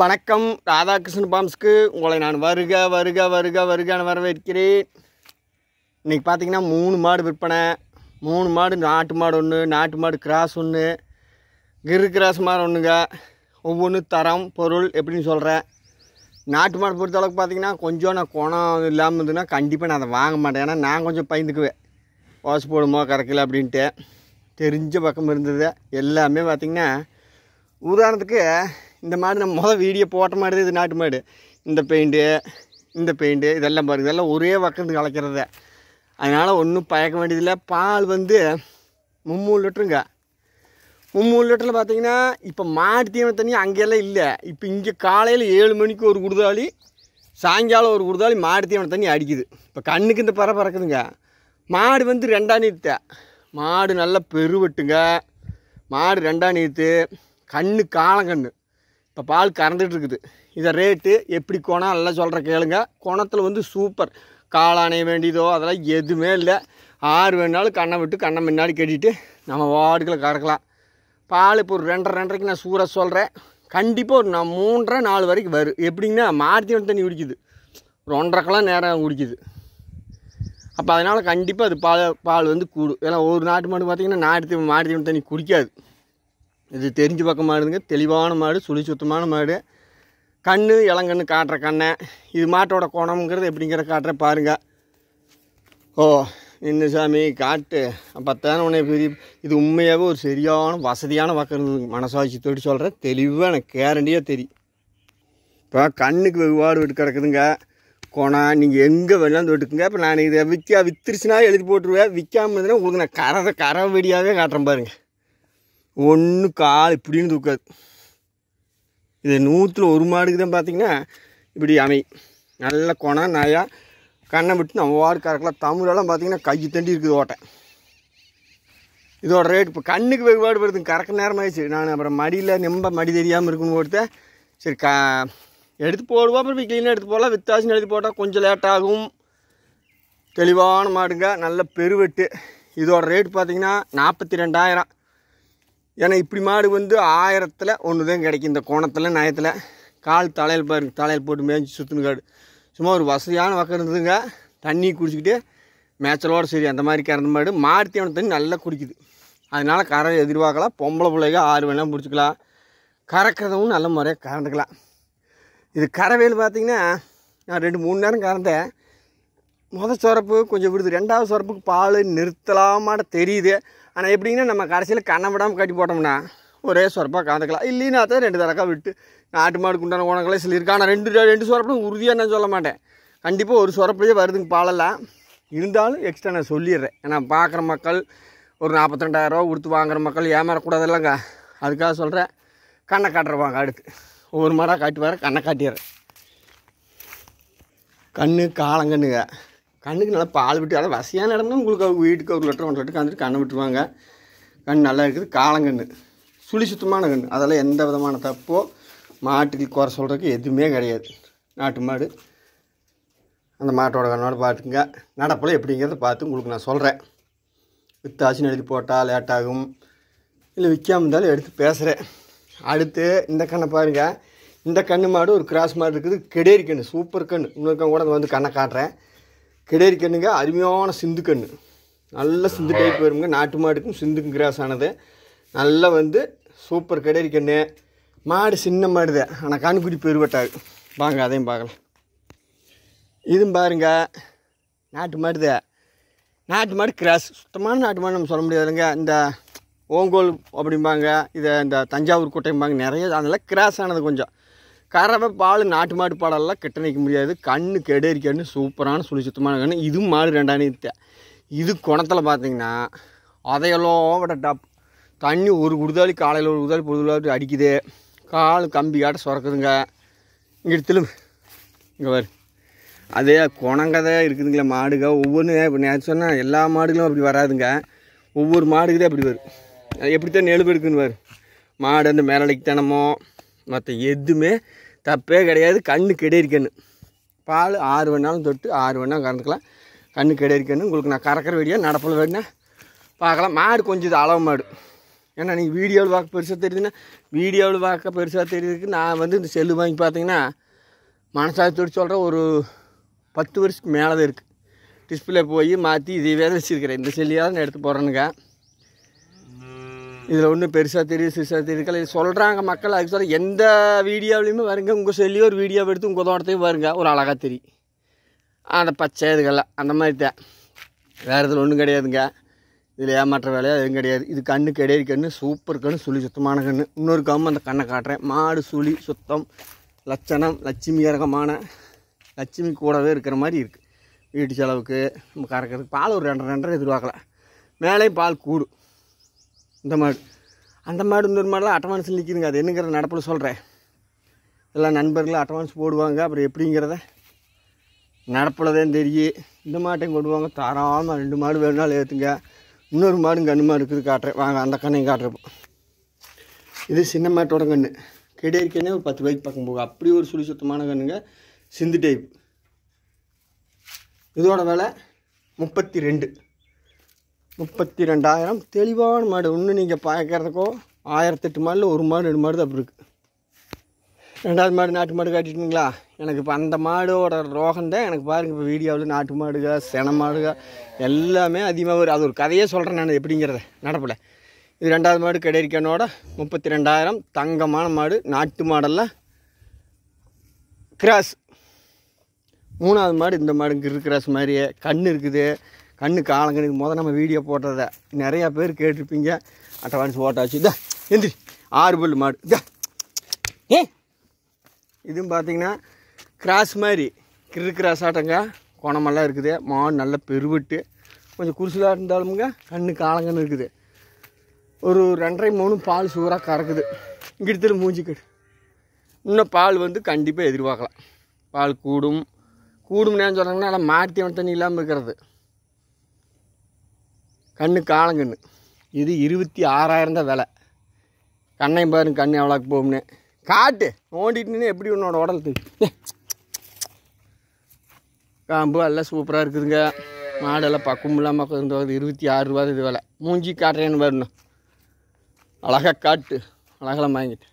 வணக்கம் ராதாகிருஷ்ணன் பாம்ஸ்க்கு உங்களை நான் வருக வருக வருக வருகான்னு வரவேற்கிறேன் இன்றைக்கி பார்த்தீங்கன்னா மூணு மாடு விற்பனை மூணு மாடு நாட்டு மாடு ஒன்று நாட்டு மாடு கிராஸ் ஒன்று கிரு கிராஸ் மாடு ஒன்றுங்க ஒவ்வொன்று தரம் பொருள் எப்படின்னு சொல்கிறேன் நாட்டு மாடு பொறுத்தளவுக்கு பார்த்தீங்கன்னா கொஞ்சம் நான் குணம் இல்லாமல் இருந்ததுன்னா கண்டிப்பாக நான் அதை வாங்க மாட்டேன் ஏன்னா நான் கொஞ்சம் பயந்துக்குவேன் ஓசு போடுமோ கறக்கல அப்படின்ட்டு தெரிஞ்ச பக்கம் இருந்தது எல்லாமே பார்த்திங்கன்னா உதாரணத்துக்கு இந்த மாடு நம்ம முதல் வீடியோ போட்ட மாதிரி இது நாட்டு மாடு இந்த பெயிண்ட்டு இந்த பெயிண்ட்டு இதெல்லாம் பாருங்க இதெல்லாம் ஒரே பக்கத்து கலக்கிறத அதனால் ஒன்றும் பயக்க வேண்டியதில்லை பால் வந்து மும்மூணு லிட்டருங்க மும்மூணு லிட்டரில் பார்த்தீங்கன்னா இப்போ மாட்டு தீவிர தண்ணி அங்கேயெல்லாம் இல்லை இப்போ இங்கே காலையில் ஏழு மணிக்கு ஒரு குடுதாளி சாயங்காலம் ஒரு குடுதாளி மாடு தீவன தண்ணி அடிக்குது இப்போ கண்ணுக்கு இந்த பறை பறக்குதுங்க மாடு வந்து ரெண்டாம் நீர்த்த மாடு நல்லா பெருவெட்டுங்க மாடு ரெண்டாம் நீர்த்து கண்ணு காலங்கண்ணு இப்போ பால் கறந்துட்டு இருக்குது இதை ரேட்டு எப்படி கோணம் எல்லாம் சொல்கிற கேளுங்க கோணத்தில் வந்து சூப்பர் காளானை வேண்டியதோ அதெல்லாம் எதுவுமே இல்லை ஆறு வேணாலும் கண்ணை விட்டு கண்ணை முன்னாடி கட்டிட்டு நம்ம வாடுகளை கறக்கலாம் பால் இப்போ ஒரு ரெண்டரை ரெண்டரைக்கு நான் சூறாக சொல்கிறேன் கண்டிப்பாக ஒரு நான் மூன்றரை நாலு வரைக்கும் வரும் எப்படிங்கன்னா மாருதி வண்டி தண்ணி குடிக்குது ஒரு ஒன்றரைக்கெல்லாம் நேரம் குடிக்குது அப்போ அதனால் கண்டிப்பாக அது பால் பால் வந்து கூடும் ஏன்னா ஒரு நாட்டு மாடு பார்த்திங்கன்னா நாட்டு மாருதி தண்ணி குடிக்காது இது தெரிஞ்சு பக்கம் மாடுங்க தெளிவான மாடு சுழி சுத்தமான மாடு கண்ணு இளங்கண்ணு காட்டுற கண்ணை இது மாட்டோட குணம்ங்கிறது எப்படிங்கிற காட்டுற பாருங்கள் ஓ நின்று சாமி காட்டு பத்தான உன்னை பெரிய இது உண்மையாகவே ஒரு சரியான வசதியான பக்கம் மனசாட்சி தொட்டு சொல்கிறேன் தெளிவாக எனக்கு கேரண்டியாக தெரியும் இப்போ கண்ணுக்கு வெவ்வாடு விட்டு கிடக்குதுங்க குணம் நீங்கள் எங்கே வெளிலாந்து விட்டுக்குங்க இப்போ நான் இதை விற்க விற்றுருச்சுனா எழுதி போட்டுருவேன் விற்காம இருந்தேன்னா உங்களுக்கு நான் கரை கரை வெடியாகவே காட்டுறேன் பாருங்கள் ஒன்று கால் இப்படின்னு தூக்காது இது நூற்றில் ஒரு மாடுக்கு தான் பார்த்தீங்கன்னா இப்படி அமை நல்ல குணம் நாயா கண்ணை விட்டு நம்ம வாடு கறக்கலாம் தமிழெல்லாம் பார்த்தீங்கன்னா கை தண்டி இருக்குது ஓட்டை இதோட ரேட் இப்போ கண்ணுக்கு வெகுபாடு வருது கறக்க நேரம் ஆயிடுச்சு நான் அப்புறம் மடியில் நிம்ப மடி தெரியாமல் இருக்குன்னு ஒருத்த சரி கா எடுத்து போடுவோம் அப்புறம் க்ளீனாக எடுத்து போடலாம் வித்தாசின்னு எடுத்து போட்டால் கொஞ்சம் லேட்டாகும் தெளிவான மாடுங்க நல்ல பெருவெட்டு இதோட ரேட் பார்த்திங்கன்னா நாற்பத்தி ரெண்டாயிரம் ஏன்னா இப்படி மாடு வந்து ஆயிரத்தில் ஒன்று தான் கிடைக்கும் இந்த கோணத்தில் நயத்தில் கால் தலையில் பாருங்க தலையில் போட்டு மேய்ச்சி சுற்றுனு காடு சும்மா ஒரு வசதியான பக்கம் இருந்ததுங்க தண்ணி குடிச்சிக்கிட்டு மேய்ச்சலோடு சரி அந்த மாதிரி கறந்த மாடு மாடு தேவன தண்ணி நல்லா குடிக்குது அதனால் கரை எதிர்பார்க்கலாம் பொம்பளை பிள்ளைக ஆறு வேணாம் பிடிச்சிக்கலாம் கறக்கிறதும் நல்ல முறையாக கறந்துக்கலாம் இது கறவேல் பார்த்திங்கன்னா நான் ரெண்டு மூணு நேரம் கறந்தேன் முதல் சுரப்பு கொஞ்சம் விடுது ரெண்டாவது சுரப்புக்கு பால் நிறுத்தலாமட தெரியுது ஆனால் எப்படின்னா நம்ம கடைசியில் கண்ணை விடாமல் கட்டி போட்டோம்னா ஒரே சுரப்பாக கலந்துக்கலாம் இல்லைன்னா தான் ரெண்டு தரக்கா விட்டு நாட்டு மாடுக்கு உண்டான உணங்களே சொல்லியிருக்கேன் ஆனால் ரெண்டு ரெண்டு சுரப்புன்னு உறுதியாக நான் சொல்ல மாட்டேன் கண்டிப்பாக ஒரு சுரப்புலேயே வருதுங்க பாலெல்லாம் இருந்தாலும் எக்ஸ்ட்ரா நான் சொல்லிடுறேன் ஏன்னா பார்க்குற மக்கள் ஒரு நாற்பத்தெண்டாயிரரூவா கொடுத்து வாங்குகிற மக்கள் ஏமாறக்கூடாது இல்லைங்க அதுக்காக சொல்கிறேன் கண்ணை காட்டுறவாங்க அடுத்து ஒவ்வொரு மாடாக காட்டி வர கண்ணை காட்டிடுறேன் கண்ணு காலங்கண்ணுங்க கண்ணுக்கு நல்லா பால் விட்டு அதாவது வசதியான இடம்னா உங்களுக்கு அவங்க வீட்டுக்கு ஒரு லெட்டர் ஒன்று லெட்டர் கண்ணு கண்ணை விட்டுருவாங்க கண் நல்லா இருக்குது காலங்கண்ணு சுழி சுத்தமான கண் அதெல்லாம் எந்த விதமான தப்போ மாட்டுக்கு குறை சொல்கிறதுக்கு எதுவுமே கிடையாது நாட்டு மாடு அந்த மாட்டோட கண்ணோட பார்த்துங்க நடப்பில் எப்படிங்கிறத பார்த்து உங்களுக்கு நான் சொல்கிறேன் வித்தாச்சுன்னு எழுதி போட்டால் லேட்டாகும் இல்லை விற்காம இருந்தாலும் எடுத்து பேசுகிறேன் அடுத்து இந்த கண்ணை பாருங்கள் இந்த கண்ணு மாடு ஒரு கிராஸ் மாடு இருக்குது கெடேரி கண் சூப்பர் கண் இன்னொரு கூட வந்து கண்ணை காட்டுறேன் கிடையறி கண்ணுங்க அருமையான சிந்து கண்ணு நல்ல சிந்து டைப் வருங்க நாட்டு மாடுக்கும் சிந்துக்கும் கிராஸ் ஆனது நல்லா வந்து சூப்பர் கிடையறி கண்ணு மாடு சின்ன மாடுதே ஆனால் கண்குடி பெருவட்டாது வாங்க அதையும் பார்க்கலாம் இதுவும் பாருங்க நாட்டு மாடுதே நாட்டு மாடு கிராஸ் சுத்தமான நாட்டு மாடு நம்ம சொல்ல முடியாதுங்க இந்த ஓங்கோல் அப்படிம்பாங்க இதை இந்த தஞ்சாவூர் கோட்டைம்பாங்க நிறைய அதெல்லாம் கிராஸ் ஆனது கொஞ்சம் கறவை பால் நாட்டு மாட்டு பாலெல்லாம் கிட்ட நிற்க முடியாது கண்ணு கெடேரி கண்ணு சூப்பரான சுழி சுத்தமான கண்ணு இது மாடு ரெண்டாயிரத்தி இது குணத்தில் பார்த்தீங்கன்னா அதையெல்லாம் விட டப் தண்ணி ஒரு குடுதாளி காலையில் ஒரு குடுதாளி பொழுதுலாட்டி அடிக்குது கால் கம்பி காட்ட சுரக்குதுங்க இங்கே எடுத்துலும் இங்கே வரு அதே தான் இருக்குதுங்களே மாடுங்க ஒவ்வொன்று இப்போ நேற்று சொன்னால் எல்லா மாடுகளும் அப்படி வராதுங்க ஒவ்வொரு மாடுக்குதே அப்படி வரும் எப்படித்தான் நெழுவு எடுக்குன்னு வரும் மாடு அந்த மேலடைக்கு தினமும் மற்ற எதுவுமே தப்பே கிடையாது கண்ணு கெடியிருக்கணும் பால் ஆறு வேணாலும் தொட்டு ஆறு வேணாலும் கறந்துக்கலாம் கண்ணு கெடியிருக்கணும் உங்களுக்கு நான் கறக்கிற வெடியாக நடப்பில் வேணா பார்க்கலாம் மாடு கொஞ்சம் இது அளவு மாடு ஏன்னா நீங்கள் வீடியோவில் பார்க்க பெருசாக தெரியுதுன்னா வீடியோவில் பார்க்க பெருசாக தெரியுதுக்கு நான் வந்து இந்த செல்லு வாங்கி பார்த்தீங்கன்னா மனசாட்சியோடு சொல்கிற ஒரு பத்து வருஷத்துக்கு மேலே தான் இருக்குது டிஸ்பிளே போய் மாற்றி இதே வேலை வச்சுருக்கிறேன் இந்த செல்லியாக தான் எடுத்து போகிறேனுங்க இதில் ஒன்றும் பெருசாக தெரியும் சிறுசாக தெரியுது இது சொல்கிறாங்க மக்கள் அதுக்கு சொல்ல எந்த வீடியோவிலையுமே வருங்க உங்கள் செல்லியோ ஒரு வீடியோவை எடுத்து உங்கள் தோட்டத்தையும் வருங்க ஒரு அழகாக தெரியும் அந்த பச்சை இதுகள்லாம் அந்த மாதிரி தான் வேறு இதில் ஒன்றும் கிடையாதுங்க இதில் ஏமாற்ற வேலையாக எதுவும் கிடையாது இது கண்ணு கிடையாது கண்ணு சூப்பர் கண்ணு சுழி சுத்தமான கண்ணு இன்னொரு கம்மு அந்த கண்ணை காட்டுறேன் மாடு சுழி சுத்தம் லட்சணம் லட்சுமி இறக்கமான லட்சுமி கூடவே இருக்கிற மாதிரி இருக்குது வீட்டு செலவுக்கு நம்ம கறக்கிறதுக்கு பால் ஒரு ரெண்டரை ரெண்டரை எதிர்பார்க்கலாம் மேலேயும் பால் கூடும் இந்த மாடு அந்த மாடு இன்னொரு மாடெலாம் அட்வான்ஸில் நிற்கிதுங்க அது என்னங்கிற நடப்பில் சொல்கிறேன் எல்லாம் நண்பர்கள் அட்வான்ஸ் போடுவாங்க அப்புறம் எப்படிங்கிறத நடப்பில் தான் தெரியும் இந்த மாட்டையும் கொண்டு வாங்க தாராளமாக ரெண்டு மாடு வேணுனாலும் ஏற்றுங்க இன்னொரு மாடும் கண்ணு மாடு இருக்குது காட்டுறேன் வாங்க அந்த கண்ணையும் காட்டுறப்போ இது சின்ன மாட்டோட கன்று கிடையிருக்கேனே ஒரு பத்து ரூபாய்க்கு பக்கம் போகும் அப்படி ஒரு சுழி சுத்தமான கண்ணுங்க சிந்து டைப் இதோட வேலை முப்பத்தி ரெண்டு முப்பத்தி ரெண்டாயிரம் தெளிவான மாடு ஒன்று நீங்கள் பார்க்குறதுக்கோ ஆயிரத்தெட்டு மாடில் ஒரு மாடு ரெண்டு மாடு தான் அப்படி இருக்குது ரெண்டாவது மாடு நாட்டு மாடு காட்டிட்டுங்களா எனக்கு இப்போ அந்த மாடோட ரோகம் தான் எனக்கு பாருங்கள் இப்போ வீடியோவில் நாட்டு மாடுக சென மாடுக எல்லாமே அதிகமாக வரும் அது ஒரு கதையே சொல்கிறேன் நான் எப்படிங்கிறத நடப்பில் இது ரெண்டாவது மாடு கிடைக்கனோட முப்பத்தி ரெண்டாயிரம் தங்கமான மாடு நாட்டு மாடெல்லாம் கிராஸ் மூணாவது மாடு இந்த மாடு கிரு கிராஸ் மாதிரியே கண் இருக்குது கண்ணு காலங்கனுக்கு முதல் நம்ம வீடியோ போட்டதை நிறையா பேர் கேட்டிருப்பீங்க அட்டவான்ஸ் ஓட்டாச்சு இதா எந்திரி ஆறு பல் மாடு இதா ஏ இதுவும் பார்த்தீங்கன்னா கிராஸ் மாதிரி கிரு கிராஸ் ஆட்டங்க குணமெல்லாம் இருக்குது மாடு நல்லா பெருவிட்டு கொஞ்சம் குருசலாக இருந்தாலுமுங்க கண்ணு காலங்கன்று இருக்குது ஒரு ரெண்டரை மூணு பால் சூறாக கறக்குது இங்கிட்டு மூஞ்சிக்கடு இன்னும் பால் வந்து கண்டிப்பாக எதிர்பார்க்கலாம் பால் கூடும் கூடும்னு சொன்னாங்கன்னா நல்லா மாட்டி தண்ணி இல்லாமல் இருக்கிறது கன்று காலங்கன்று இது இருபத்தி ஆறாயிரம் தான் விலை கண்ணையும் பாருங்க கண்ணு எவ்வளோக்கு போகும்னு காட்டு நோண்டிட்டுன்னு எப்படி உன்னோட உடலுக்கு காம்பு எல்லாம் சூப்பராக இருக்குதுங்க மாடெல்லாம் பக்கம் இல்லாமல் இருந்தது இருபத்தி ஆறு ரூபா இது விலை மூஞ்சி காட்டுறேன்னு வரணும் அழகாக காட்டு அழகெல்லாம் வாங்கிட்டு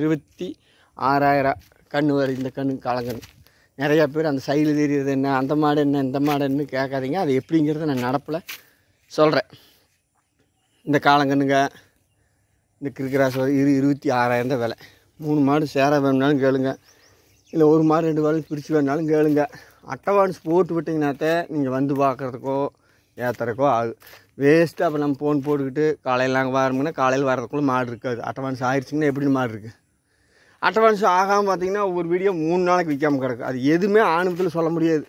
இருபத்தி ஆறாயிரம் கன்று வரும் இந்த கண்ணு காலங்கன்று நிறையா பேர் அந்த சைடில் தெரியுது என்ன அந்த மாடு என்ன இந்த மாடு என்ன கேட்காதீங்க அது எப்படிங்கிறத நான் நடப்பில் சொல்கிறேன் இந்த காலங்கண்ணுங்க இந்த கிரிக்கராஸ் இரு இருபத்தி ஆறாயிரம் தான் விலை மூணு மாடு சேர வேணுனாலும் கேளுங்க இல்லை ஒரு மாடு ரெண்டு மாடு பிரித்து வேணுனாலும் கேளுங்க அட்டவான்ஸ் போட்டு விட்டிங்கனாத்தே நீங்கள் வந்து பார்க்குறதுக்கோ ஏற்றுறக்கோ ஆகுது வேஸ்ட்டு அப்போ நம்ம ஃபோன் போட்டுக்கிட்டு காலையில் நாங்கள் வரோம்னா காலையில் வர்றதுக்குள்ளே மாடு இருக்காது அட்டவான்ஸ் ஆயிடுச்சிங்கன்னா எப்படி மாடு இருக்குது அட்வான்ஸ் ஆகாமல் பார்த்தீங்கன்னா ஒவ்வொரு வீடியோ மூணு நாளைக்கு விற்காமல் கிடக்கும் அது எதுவுமே ஆணவத்தில் சொல்ல முடியாது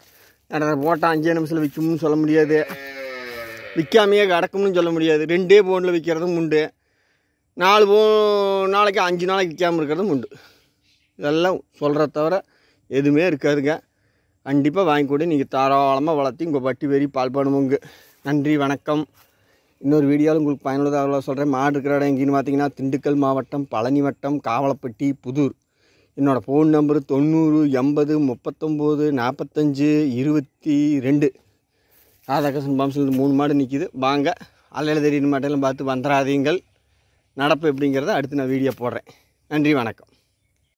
போட்டால் அஞ்சே நிமிஷத்தில் விற்கும்னு சொல்ல முடியாது விற்காமையே கிடக்கும்னு சொல்ல முடியாது ரெண்டே போனில் விற்கிறதும் உண்டு நாலு போ நாளைக்கு அஞ்சு நாளைக்கு விற்காமல் இருக்கிறதும் உண்டு இதெல்லாம் சொல்கிற தவிர எதுவுமே இருக்காதுங்க கண்டிப்பாக வாங்கி நீங்கள் தாராளமாக வளர்த்தி உங்கள் வட்டி வெறி பால் பண்ணுவோங்க நன்றி வணக்கம் இன்னொரு வீடியோவில் உங்களுக்கு பயனுள்ளதாக சொல்கிறேன் மாடு இருக்கிற இடம் எங்கேன்னு பார்த்தீங்கன்னா திண்டுக்கல் மாவட்டம் பழனி வட்டம் காவலப்பட்டி புதூர் என்னோடய ஃபோன் நம்பரு தொண்ணூறு எண்பது முப்பத்தொம்போது நாற்பத்தஞ்சு இருபத்தி ரெண்டு ராதாகிருஷ்ணன் பாம்சில் மூணு மாடு நிற்கிது வாங்க அலையில் தெரியுற மாட்டையெல்லாம் பார்த்து வந்துடாதீங்கள் நடப்பு எப்படிங்கிறத அடுத்து நான் வீடியோ போடுறேன் நன்றி வணக்கம்